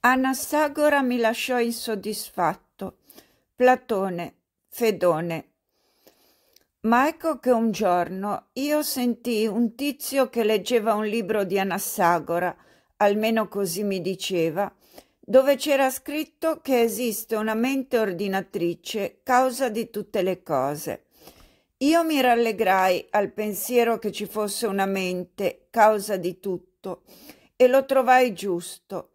Anassagora mi lasciò insoddisfatto. Platone, Fedone. Ma ecco che un giorno io sentii un tizio che leggeva un libro di Anassagora, almeno così mi diceva, dove c'era scritto che esiste una mente ordinatrice, causa di tutte le cose. Io mi rallegrai al pensiero che ci fosse una mente, causa di tutto, e lo trovai giusto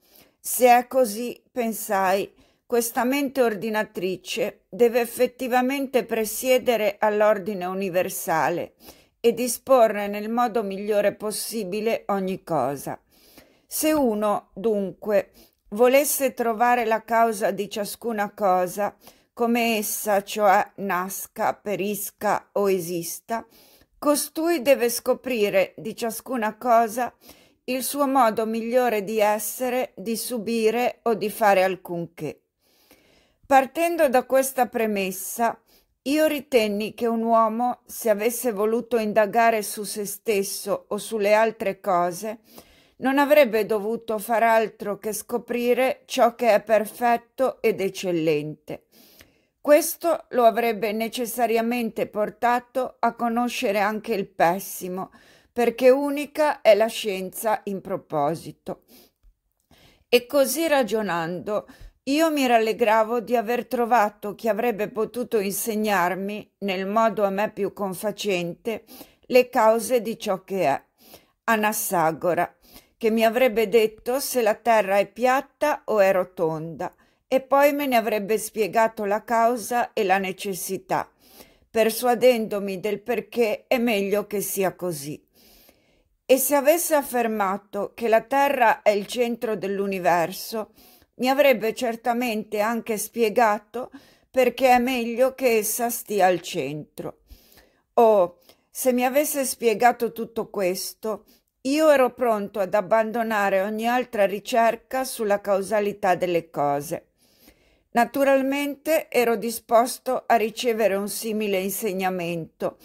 se è così, pensai, questa mente ordinatrice deve effettivamente presiedere all'ordine universale e disporre nel modo migliore possibile ogni cosa. Se uno, dunque, volesse trovare la causa di ciascuna cosa, come essa, cioè, nasca, perisca o esista, costui deve scoprire di ciascuna cosa il suo modo migliore di essere, di subire o di fare alcunché. Partendo da questa premessa, io ritenni che un uomo, se avesse voluto indagare su se stesso o sulle altre cose, non avrebbe dovuto far altro che scoprire ciò che è perfetto ed eccellente. Questo lo avrebbe necessariamente portato a conoscere anche il pessimo, perché unica è la scienza in proposito. E così ragionando, io mi rallegravo di aver trovato chi avrebbe potuto insegnarmi, nel modo a me più confacente, le cause di ciò che è. Anassagora, che mi avrebbe detto se la terra è piatta o è rotonda, e poi me ne avrebbe spiegato la causa e la necessità, persuadendomi del perché è meglio che sia così. E se avesse affermato che la Terra è il centro dell'universo, mi avrebbe certamente anche spiegato perché è meglio che essa stia al centro. Oh, se mi avesse spiegato tutto questo, io ero pronto ad abbandonare ogni altra ricerca sulla causalità delle cose. Naturalmente ero disposto a ricevere un simile insegnamento,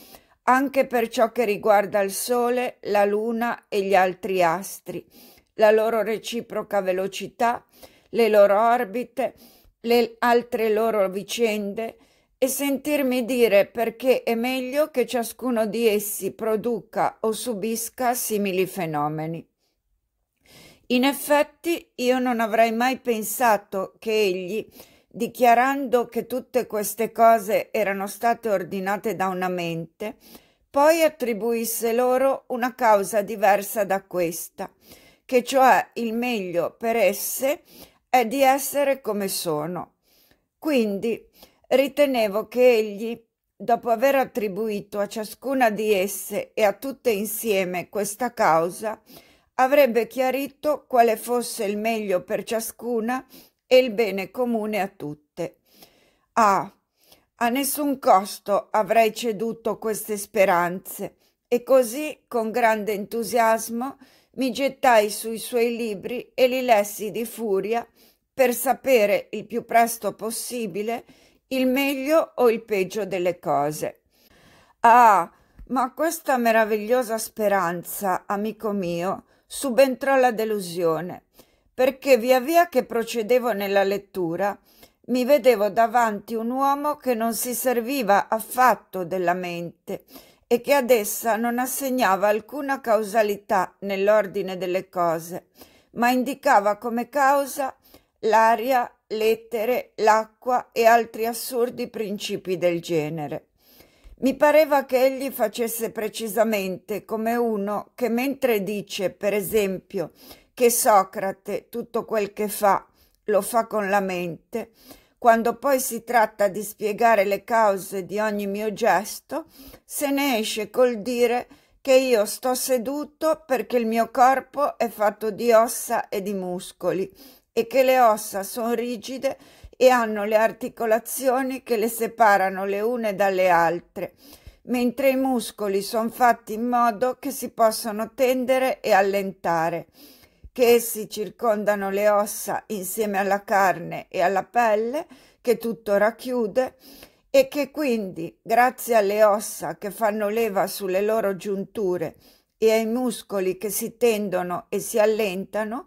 anche per ciò che riguarda il Sole, la Luna e gli altri astri, la loro reciproca velocità, le loro orbite, le altre loro vicende e sentirmi dire perché è meglio che ciascuno di essi produca o subisca simili fenomeni. In effetti io non avrei mai pensato che egli dichiarando che tutte queste cose erano state ordinate da una mente, poi attribuisse loro una causa diversa da questa, che cioè il meglio per esse è di essere come sono. Quindi ritenevo che egli, dopo aver attribuito a ciascuna di esse e a tutte insieme questa causa, avrebbe chiarito quale fosse il meglio per ciascuna e il bene comune a tutte. Ah, a nessun costo avrei ceduto queste speranze e così, con grande entusiasmo, mi gettai sui suoi libri e li lessi di furia per sapere il più presto possibile il meglio o il peggio delle cose. Ah, ma questa meravigliosa speranza, amico mio, subentrò la delusione perché via via che procedevo nella lettura mi vedevo davanti un uomo che non si serviva affatto della mente e che ad essa non assegnava alcuna causalità nell'ordine delle cose, ma indicava come causa l'aria, l'etere, l'acqua e altri assurdi principi del genere. Mi pareva che egli facesse precisamente come uno che mentre dice, per esempio, che Socrate tutto quel che fa lo fa con la mente, quando poi si tratta di spiegare le cause di ogni mio gesto, se ne esce col dire che io sto seduto perché il mio corpo è fatto di ossa e di muscoli e che le ossa sono rigide e hanno le articolazioni che le separano le une dalle altre, mentre i muscoli sono fatti in modo che si possano tendere e allentare che essi circondano le ossa insieme alla carne e alla pelle, che tutto racchiude, e che quindi, grazie alle ossa che fanno leva sulle loro giunture e ai muscoli che si tendono e si allentano,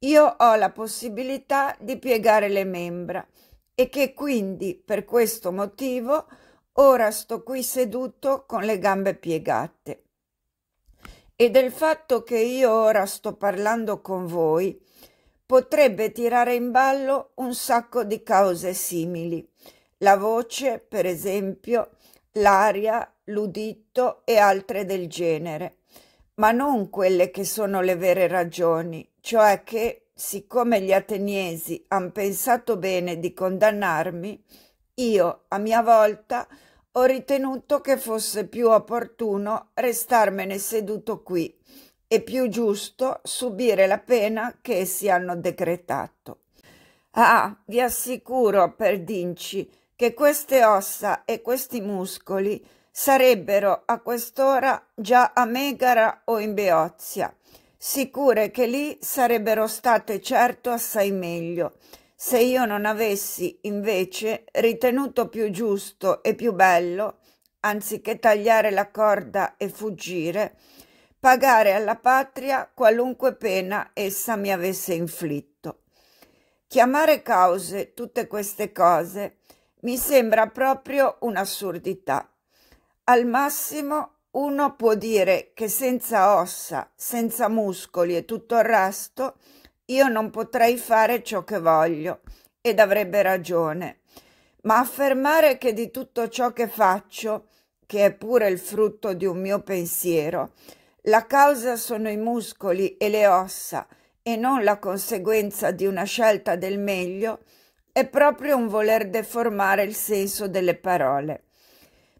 io ho la possibilità di piegare le membra e che quindi, per questo motivo, ora sto qui seduto con le gambe piegate e del fatto che io ora sto parlando con voi potrebbe tirare in ballo un sacco di cause simili. La voce, per esempio, l'aria, l'udito e altre del genere, ma non quelle che sono le vere ragioni, cioè che, siccome gli ateniesi hanno pensato bene di condannarmi, io, a mia volta, ho ritenuto che fosse più opportuno restarmene seduto qui e più giusto subire la pena che essi hanno decretato. Ah, vi assicuro, per Dinci, che queste ossa e questi muscoli sarebbero a quest'ora già a Megara o in Beozia, sicure che lì sarebbero state certo assai meglio se io non avessi invece ritenuto più giusto e più bello, anziché tagliare la corda e fuggire, pagare alla patria qualunque pena essa mi avesse inflitto. Chiamare cause tutte queste cose mi sembra proprio un'assurdità. Al massimo uno può dire che senza ossa, senza muscoli e tutto il resto, io non potrei fare ciò che voglio ed avrebbe ragione. Ma affermare che di tutto ciò che faccio, che è pure il frutto di un mio pensiero, la causa sono i muscoli e le ossa e non la conseguenza di una scelta del meglio, è proprio un voler deformare il senso delle parole.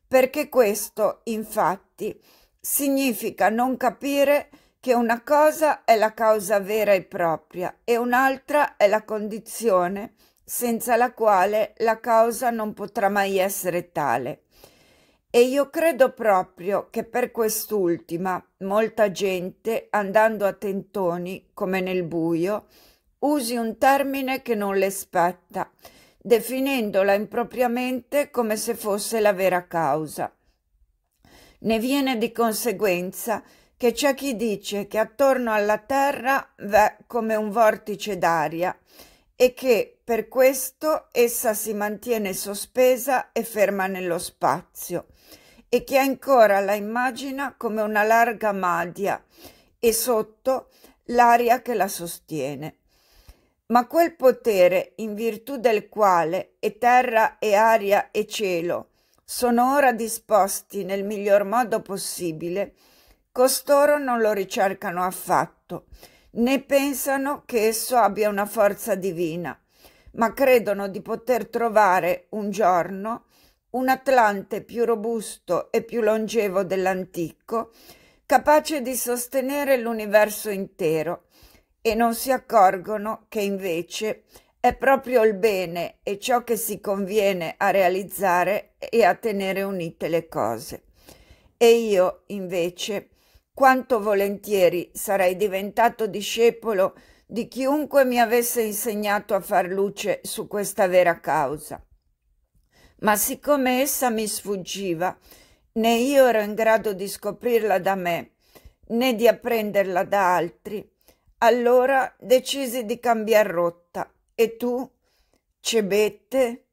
Perché questo, infatti, significa non capire che una cosa è la causa vera e propria e un'altra è la condizione senza la quale la causa non potrà mai essere tale. E io credo proprio che per quest'ultima molta gente, andando a tentoni, come nel buio, usi un termine che non le spetta, definendola impropriamente come se fosse la vera causa. Ne viene di conseguenza che c'è chi dice che attorno alla Terra v'è come un vortice d'aria e che per questo essa si mantiene sospesa e ferma nello spazio e chi ancora la immagina come una larga madia e sotto l'aria che la sostiene. Ma quel potere in virtù del quale e terra e aria e cielo sono ora disposti nel miglior modo possibile, Costoro non lo ricercano affatto, né pensano che esso abbia una forza divina, ma credono di poter trovare un giorno un Atlante più robusto e più longevo dell'antico, capace di sostenere l'universo intero, e non si accorgono che invece è proprio il bene e ciò che si conviene a realizzare e a tenere unite le cose. E io, invece, quanto volentieri sarei diventato discepolo di chiunque mi avesse insegnato a far luce su questa vera causa. Ma siccome essa mi sfuggiva, né io ero in grado di scoprirla da me, né di apprenderla da altri, allora decisi di cambiar rotta. E tu, cebette,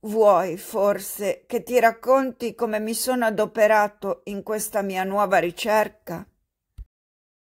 Vuoi forse che ti racconti come mi sono adoperato in questa mia nuova ricerca?